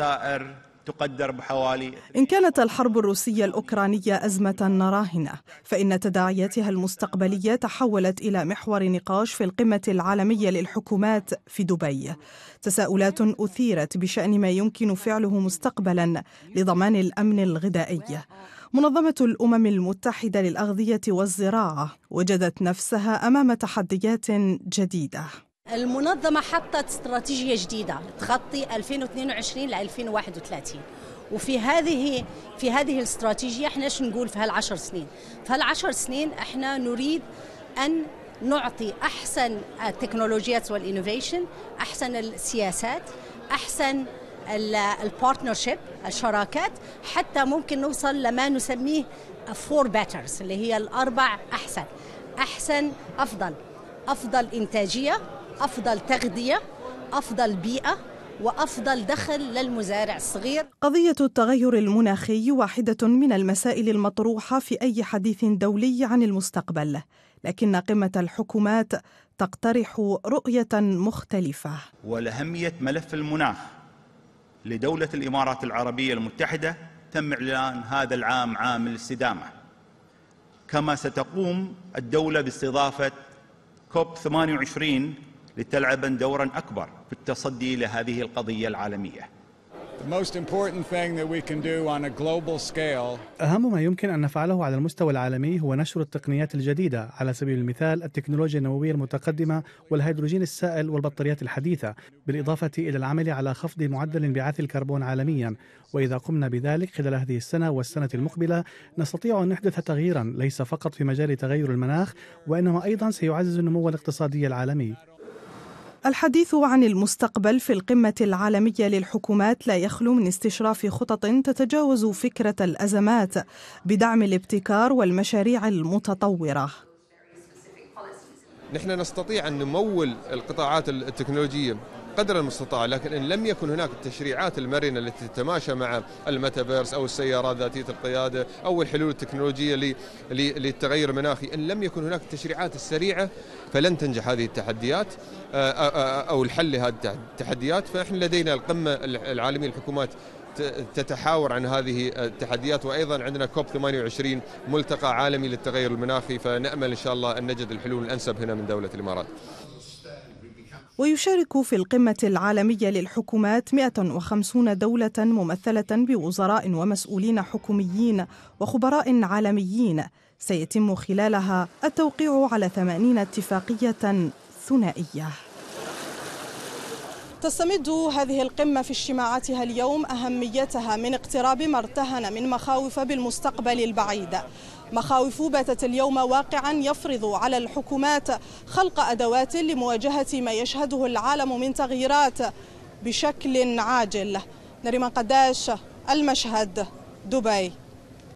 سائر تقدر بحوالي إن كانت الحرب الروسية الأوكرانية أزمة راهنة فإن تداعياتها المستقبلية تحولت إلى محور نقاش في القمة العالمية للحكومات في دبي تساؤلات أثيرت بشأن ما يمكن فعله مستقبلا لضمان الأمن الغذائي منظمة الأمم المتحدة للأغذية والزراعة وجدت نفسها أمام تحديات جديدة المنظمة حطت استراتيجية جديدة تغطي 2022 ل 2031 وفي هذه في هذه الاستراتيجية احنا ايش نقول في هالعشر سنين؟ في هالعشر سنين احنا نريد أن نعطي أحسن التكنولوجيات والإنوفيشن أحسن السياسات أحسن البارتنرشيب الشراكات حتى ممكن نوصل لما نسميه فور باترز اللي هي الأربع أحسن أحسن أفضل أفضل إنتاجية افضل تغذيه افضل بيئه وافضل دخل للمزارع الصغير. قضيه التغير المناخي واحده من المسائل المطروحه في اي حديث دولي عن المستقبل، لكن قمه الحكومات تقترح رؤيه مختلفه. ولأهميه ملف المناخ لدوله الامارات العربيه المتحده تم اعلان هذا العام عام الاستدامه. كما ستقوم الدوله باستضافه كوب 28 لتلعبن دورا أكبر في التصدي لهذه القضية العالمية أهم ما يمكن أن نفعله على المستوى العالمي هو نشر التقنيات الجديدة على سبيل المثال التكنولوجيا النووية المتقدمة والهيدروجين السائل والبطاريات الحديثة بالإضافة إلى العمل على خفض معدل انبعاث الكربون عالميا وإذا قمنا بذلك خلال هذه السنة والسنة المقبلة نستطيع أن نحدث تغييرا ليس فقط في مجال تغير المناخ وإنما أيضا سيعزز النمو الاقتصادي العالمي الحديث عن المستقبل في القمة العالمية للحكومات لا يخلو من استشراف خطط تتجاوز فكرة الأزمات بدعم الابتكار والمشاريع المتطورة. نحن نستطيع أن نمول القطاعات التكنولوجية قدر المستطاع لكن إن لم يكن هناك التشريعات المرنة التي تتماشى مع الميتافيرس أو السيارات ذاتية القيادة أو الحلول التكنولوجية للتغير المناخي إن لم يكن هناك التشريعات السريعة فلن تنجح هذه التحديات آه، آه، آه، أو الحل لهذه التحديات فنحن لدينا القمة العالمية الحكومات تتحاور عن هذه التحديات وايضا عندنا كوب 28 ملتقى عالمي للتغير المناخي فنامل ان شاء الله ان نجد الحلول الانسب هنا من دوله الامارات. ويشارك في القمة العالمية للحكومات 150 دولة ممثلة بوزراء ومسؤولين حكوميين وخبراء عالميين سيتم خلالها التوقيع على 80 اتفاقية ثنائية تستمد هذه القمة في اجتماعاتها اليوم أهميتها من اقتراب ما ارتهن من مخاوف بالمستقبل البعيد مخاوف باتت اليوم واقعا يفرض على الحكومات خلق أدوات لمواجهة ما يشهده العالم من تغييرات بشكل عاجل نريمان قداش المشهد دبي